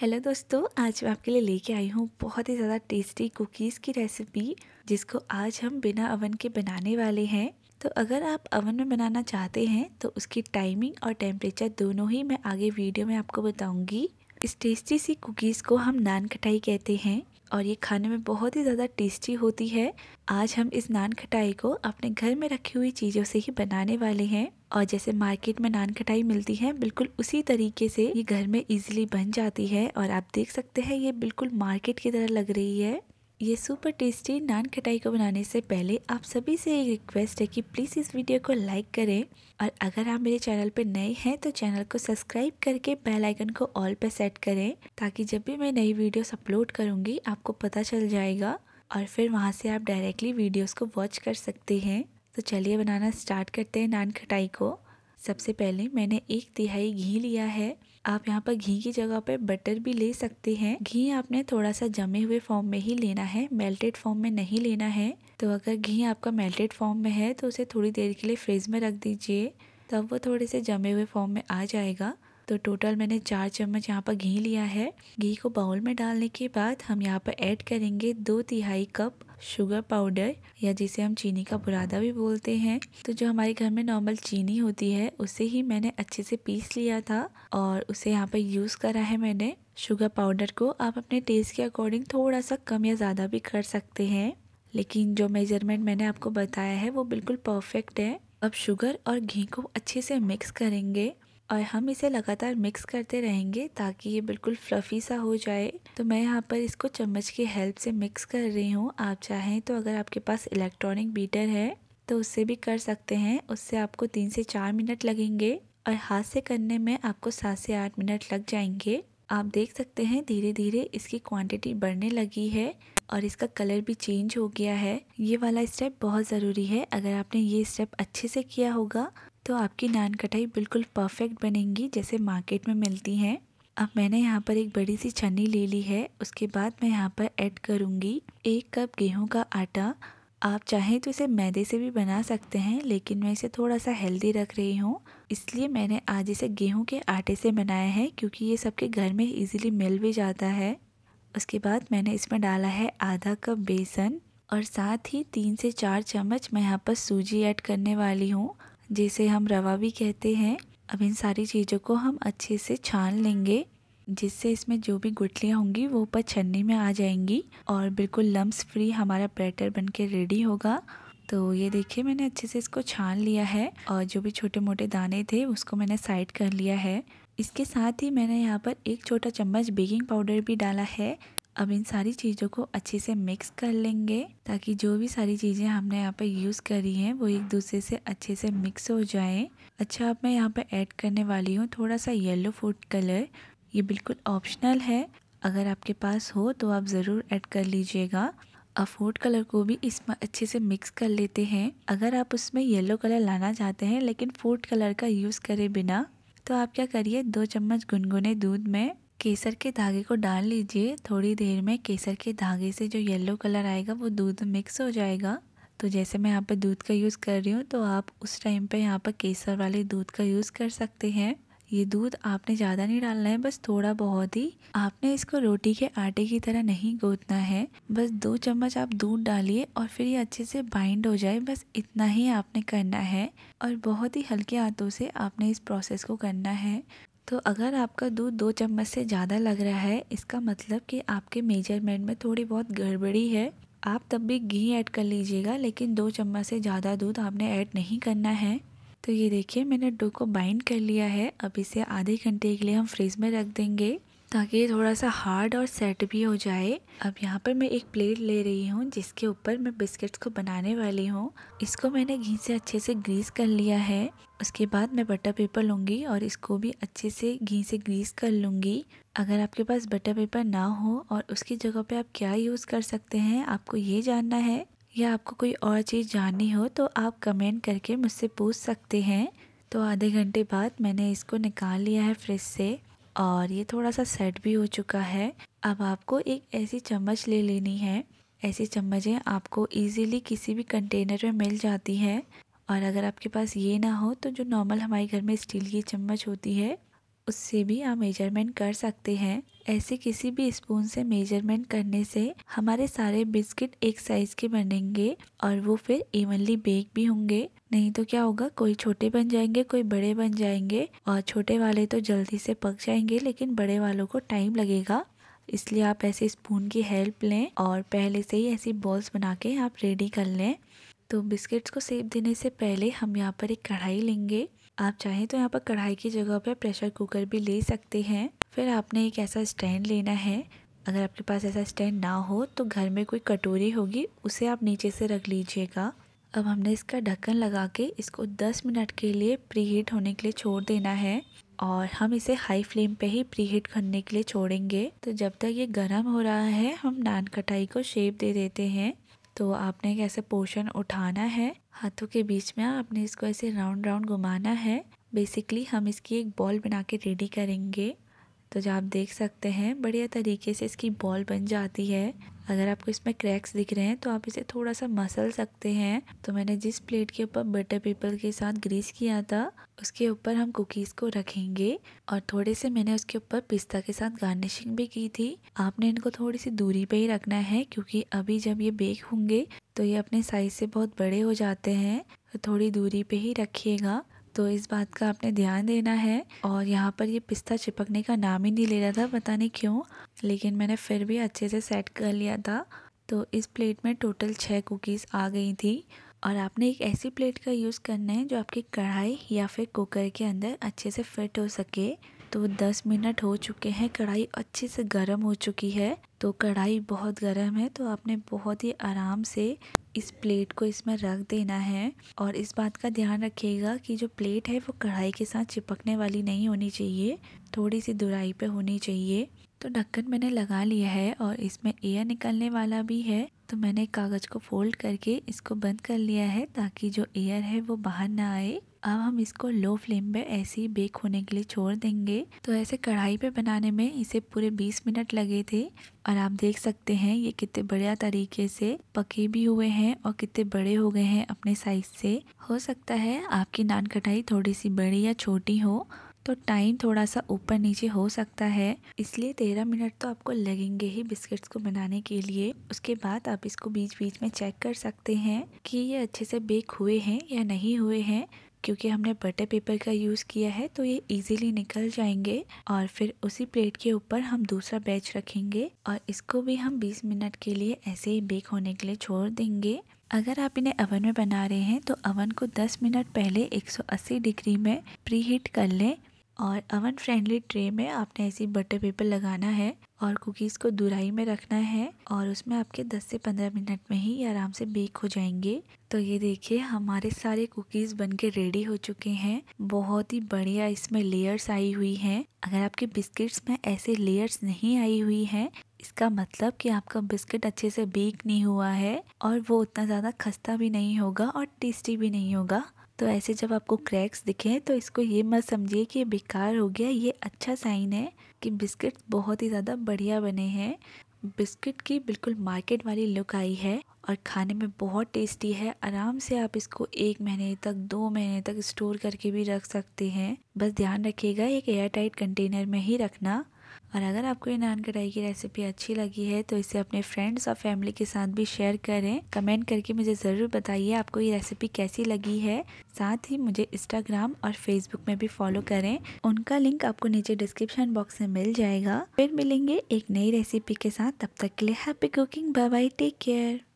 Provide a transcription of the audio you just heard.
hello दोस्तों आज मैं आपके लिए लेके आई हूँ बहुत ही ज़्यादा टेस्टी कुकीज़ की रेसिपी जिसको आज हम बिना अवन के बनाने वाले हैं तो अगर आप अवन में बनाना चाहते हैं तो उसकी टाइमिंग और टेम्परेचर दोनों ही मैं आगे वीडियो में आपको बताऊँगी इस टेस्टी सी कुकीज़ को हम नान खटाई कहते हैं और ये खाने में बहुत ही ज़्यादा टेस्टी होती है आज हम इस नान खटाई को अपने घर में रखी हुई चीज़ों से ही बनाने वाले हैं और जैसे मार्केट में नान खटाई मिलती है बिल्कुल उसी तरीके से ये घर में इजीली बन जाती है और आप देख सकते हैं ये बिल्कुल मार्केट की तरह लग रही है ये सुपर टेस्टी नान खटाई को बनाने से पहले आप सभी से एक रिक्वेस्ट है कि प्लीज़ इस वीडियो को लाइक करें और अगर आप मेरे चैनल पर नए हैं तो चैनल को सब्सक्राइब करके बेल आइकन को ऑल पर सेट करें ताकि जब भी मैं नई वीडियोस अपलोड करूँगी आपको पता चल जाएगा और फिर वहाँ से आप डायरेक्टली वीडियोज़ को वॉच कर सकते हैं तो चलिए बनाना स्टार्ट करते हैं नान खटाई को सबसे पहले मैंने एक तिहाई घी लिया है आप यहाँ पर घी की जगह पर बटर भी ले सकते हैं घी आपने थोड़ा सा जमे हुए फॉर्म में ही लेना है मेल्टेड फॉर्म में नहीं लेना है तो अगर घी आपका मेल्टेड फॉर्म में है तो उसे थोड़ी देर के लिए फ्रिज में रख दीजिए तब वो थोड़े से जमे हुए फॉर्म में आ जाएगा तो टोटल मैंने चार चम्मच यहाँ पर घी लिया है घी को बाउल में डालने के बाद हम यहाँ पर ऐड करेंगे दो तिहाई कप शुगर पाउडर या जिसे हम चीनी का बुरादा भी बोलते हैं तो जो हमारे घर में नॉर्मल चीनी होती है उसे ही मैंने अच्छे से पीस लिया था और उसे यहाँ पर यूज़ करा है मैंने शुगर पाउडर को आप अपने टेस्ट के अकॉर्डिंग थोड़ा सा कम या ज़्यादा भी कर सकते हैं लेकिन जो मेजरमेंट मैंने आपको बताया है वो बिल्कुल परफेक्ट है अब शुगर और घी को अच्छे से मिक्स करेंगे और हम इसे लगातार मिक्स करते रहेंगे ताकि ये बिल्कुल फ्लफ़ी सा हो जाए तो मैं यहाँ पर इसको चम्मच की हेल्प से मिक्स कर रही हूँ आप चाहें तो अगर आपके पास इलेक्ट्रॉनिक बीटर है तो उससे भी कर सकते हैं उससे आपको तीन से चार मिनट लगेंगे और हाथ से करने में आपको सात से आठ मिनट लग जाएंगे आप देख सकते हैं धीरे धीरे इसकी क्वांटिटी बढ़ने लगी है और इसका कलर भी चेंज हो गया है ये वाला स्टेप बहुत ज़रूरी है अगर आपने ये स्टेप अच्छे से किया होगा तो आपकी नान कटाई बिल्कुल परफेक्ट बनेंगी जैसे मार्केट में मिलती हैं अब मैंने यहाँ पर एक बड़ी सी छन्नी ले ली है उसके बाद मैं यहाँ पर ऐड करूँगी एक कप गेहूँ का आटा आप चाहें तो इसे मैदे से भी बना सकते हैं लेकिन मैं इसे थोड़ा सा हेल्दी रख रही हूँ इसलिए मैंने आज इसे गेहूँ के आटे से बनाया है क्योंकि ये सबके घर में इजीली मिल भी जाता है उसके बाद मैंने इसमें डाला है आधा कप बेसन और साथ ही तीन से चार चम्मच मैं यहाँ पर सूजी ऐड करने वाली हूँ जिसे हम रवा भी कहते हैं अब इन सारी चीज़ों को हम अच्छे से छान लेंगे जिससे इसमें जो भी गुठलियाँ होंगी वो ऊपर छन्नी में आ जाएंगी और बिल्कुल लम्स फ्री हमारा बैटर बन के रेडी होगा तो ये देखिए मैंने अच्छे से इसको छान लिया है और जो भी छोटे मोटे दाने थे उसको मैंने साइड कर लिया है इसके साथ ही मैंने यहाँ पर एक छोटा चम्मच बेकिंग पाउडर भी डाला है अब इन सारी चीज़ों को अच्छे से मिक्स कर लेंगे ताकि जो भी सारी चीज़ें हमने यहाँ पे यूज़ करी हैं वो एक दूसरे से अच्छे से मिक्स हो जाए अच्छा अब मैं यहाँ पे ऐड करने वाली हूँ थोड़ा सा येलो फूड कलर ये बिल्कुल ऑप्शनल है अगर आपके पास हो तो आप ज़रूर ऐड कर लीजिएगा अब फूड कलर को भी इसमें अच्छे से मिक्स कर लेते हैं अगर आप उसमें येलो कलर लाना चाहते हैं लेकिन फूड कलर का यूज़ करे बिना तो आप क्या करिए दो चम्मच गुनगुने दूध में केसर के धागे को डाल लीजिए थोड़ी देर में केसर के धागे से जो येलो कलर आएगा वो दूध मिक्स हो जाएगा तो जैसे मैं यहाँ पर दूध का यूज़ कर रही हूँ तो आप उस टाइम पे यहाँ पर केसर वाले दूध का यूज़ कर सकते हैं ये दूध आपने ज़्यादा नहीं डालना है बस थोड़ा बहुत ही आपने इसको रोटी के आटे की तरह नहीं गूंथना है बस दो चम्मच आप दूध डालिए और फिर ये अच्छे से बाइंड हो जाए बस इतना ही आपने करना है और बहुत ही हल्के हाथों से आपने इस प्रोसेस को करना है तो अगर आपका दूध दो चम्मच से ज़्यादा लग रहा है इसका मतलब कि आपके मेजरमेंट में थोड़ी बहुत गड़बड़ी है आप तब भी घी ऐड कर लीजिएगा लेकिन दो चम्मच से ज़्यादा दूध आपने ऐड नहीं करना है तो ये देखिए मैंने डो को बाइंड कर लिया है अब इसे आधे घंटे के लिए हम फ्रिज में रख देंगे ताकि ये थोड़ा सा हार्ड और सेट भी हो जाए अब यहाँ पर मैं एक प्लेट ले रही हूँ जिसके ऊपर मैं बिस्किट्स को बनाने वाली हूँ इसको मैंने घी से अच्छे से ग्रीस कर लिया है उसके बाद मैं बटर पेपर लूँगी और इसको भी अच्छे से घी से ग्रीस कर लूँगी अगर आपके पास बटर पेपर ना हो और उसकी जगह पे आप क्या यूज़ कर सकते हैं आपको ये जानना है या आपको कोई और चीज़ जाननी हो तो आप कमेंट करके मुझसे पूछ सकते हैं तो आधे घंटे बाद मैंने इसको निकाल लिया है फ्रिज से और ये थोड़ा सा सेट भी हो चुका है अब आपको एक ऐसी चम्मच ले लेनी है ऐसी चम्मचें आपको इजीली किसी भी कंटेनर में मिल जाती हैं और अगर आपके पास ये ना हो तो जो नॉर्मल हमारे घर में स्टील की चम्मच होती है उससे भी आप मेजरमेंट कर सकते हैं ऐसे किसी भी स्पून से मेजरमेंट करने से हमारे सारे बिस्किट एक साइज के बनेंगे और वो फिर इवनली बेक भी होंगे नहीं तो क्या होगा कोई छोटे बन जाएंगे कोई बड़े बन जाएंगे और छोटे वाले तो जल्दी से पक जाएंगे लेकिन बड़े वालों को टाइम लगेगा इसलिए आप ऐसे स्पून की हेल्प लें और पहले से ही ऐसी बॉल्स बना के आप रेडी कर लें तो बिस्किट्स को सेप देने से पहले हम यहाँ पर एक कढ़ाई लेंगे आप चाहें तो यहाँ पर कढ़ाई की जगह पर प्रेशर कुकर भी ले सकते हैं फिर आपने एक ऐसा स्टैंड लेना है अगर आपके पास ऐसा स्टैंड ना हो तो घर में कोई कटोरी होगी उसे आप नीचे से रख लीजिएगा अब हमने इसका ढक्कन लगा के इसको 10 मिनट के लिए प्री हीट होने के लिए छोड़ देना है और हम इसे हाई फ्लेम पे ही प्री हीट करने के लिए छोड़ेंगे तो जब तक ये गर्म हो रहा है हम नान कटाई को शेप दे देते हैं तो आपने एक ऐसे पोर्शन उठाना है हाथों के बीच में आपने इसको ऐसे राउंड राउंड घुमाना है बेसिकली हम इसकी एक बॉल बना के रेडी करेंगे तो जो आप देख सकते हैं बढ़िया तरीके से इसकी बॉल बन जाती है अगर आपको इसमें क्रैक्स दिख रहे हैं तो आप इसे थोड़ा सा मसल सकते हैं तो मैंने जिस प्लेट के ऊपर बटर पेपर के साथ ग्रीस किया था उसके ऊपर हम कुकीज़ को रखेंगे और थोड़े से मैंने उसके ऊपर पिस्ता के साथ गार्निशिंग भी की थी आपने इनको थोड़ी सी दूरी पे ही रखना है क्योंकि अभी जब ये बेक होंगे तो ये अपने साइज से बहुत बड़े हो जाते हैं तो थोड़ी दूरी पे ही रखिएगा तो इस बात का आपने ध्यान देना है और यहाँ पर ये पिस्ता चिपकने का नाम ही नहीं ले रहा था पता नहीं क्यों लेकिन मैंने फिर भी अच्छे से सेट कर लिया था तो इस प्लेट में टोटल छः कुकीज़ आ गई थी और आपने एक ऐसी प्लेट का यूज़ करना है जो आपकी कढ़ाई या फिर कुकर के अंदर अच्छे से फिट हो सके तो 10 मिनट हो चुके हैं कढ़ाई अच्छे से गर्म हो चुकी है तो कढ़ाई बहुत गर्म है तो आपने बहुत ही आराम से इस प्लेट को इसमें रख देना है और इस बात का ध्यान रखिएगा कि जो प्लेट है वो कढ़ाई के साथ चिपकने वाली नहीं होनी चाहिए थोड़ी सी दुराई पे होनी चाहिए तो ढक्कन मैंने लगा लिया है और इसमें एयर निकलने वाला भी है तो मैंने कागज़ को फोल्ड करके इसको बंद कर लिया है ताकि जो एयर है वो बाहर ना आए अब हम इसको लो फ्लेम पे ऐसे ही बेक होने के लिए छोड़ देंगे तो ऐसे कढ़ाई पे बनाने में इसे पूरे 20 मिनट लगे थे और आप देख सकते हैं ये कितने बढ़िया तरीके से पके भी हुए हैं और कितने बड़े हो गए हैं अपने साइज से हो सकता है आपकी नान कटाई थोड़ी सी बड़ी या छोटी हो तो टाइम थोड़ा सा ऊपर नीचे हो सकता है इसलिए तेरह मिनट तो आपको लगेंगे ही बिस्किट्स को बनाने के लिए उसके बाद आप इसको बीच बीच में चेक कर सकते हैं कि ये अच्छे से बेक हुए हैं या नहीं हुए हैं क्योंकि हमने बटर पेपर का यूज़ किया है तो ये इजीली निकल जाएंगे और फिर उसी प्लेट के ऊपर हम दूसरा बैच रखेंगे और इसको भी हम 20 मिनट के लिए ऐसे ही बेक होने के लिए छोड़ देंगे अगर आप इन्हें अवन में बना रहे हैं तो अवन को 10 मिनट पहले 180 डिग्री में प्री हीट कर लें और अवन फ्रेंडली ट्रे में आपने ऐसी बटर पेपर लगाना है और कुकीज़ को दुराई में रखना है और उसमें आपके 10 से 15 मिनट में ही आराम से बेक हो जाएंगे तो ये देखिए हमारे सारे कुकीज़ बन के रेडी हो चुके हैं बहुत ही बढ़िया इसमें लेयर्स आई हुई हैं अगर आपके बिस्किट्स में ऐसे लेयर्स नहीं आई हुई हैं इसका मतलब कि आपका बिस्किट अच्छे से बेक नहीं हुआ है और वो उतना ज़्यादा खस्ता भी नहीं होगा और टेस्टी भी नहीं होगा तो ऐसे जब आपको क्रैक्स दिखें तो इसको ये मत समझिए कि बेकार हो गया ये अच्छा साइन है कि बिस्किट बहुत ही ज़्यादा बढ़िया बने हैं बिस्किट की बिल्कुल मार्केट वाली लुक आई है और खाने में बहुत टेस्टी है आराम से आप इसको एक महीने तक दो महीने तक स्टोर करके भी रख सकते हैं बस ध्यान रखिएगा एक एयर टाइट कंटेनर में ही रखना और अगर आपको ये नान कढ़ाई की रेसिपी अच्छी लगी है तो इसे अपने फ्रेंड्स और फैमिली के साथ भी शेयर करें कमेंट करके मुझे ज़रूर बताइए आपको ये रेसिपी कैसी लगी है साथ ही मुझे इंस्टाग्राम और फेसबुक में भी फॉलो करें उनका लिंक आपको नीचे डिस्क्रिप्शन बॉक्स में मिल जाएगा फिर मिलेंगे एक नई रेसिपी के साथ तब तक के लिए happy cooking bye bye take care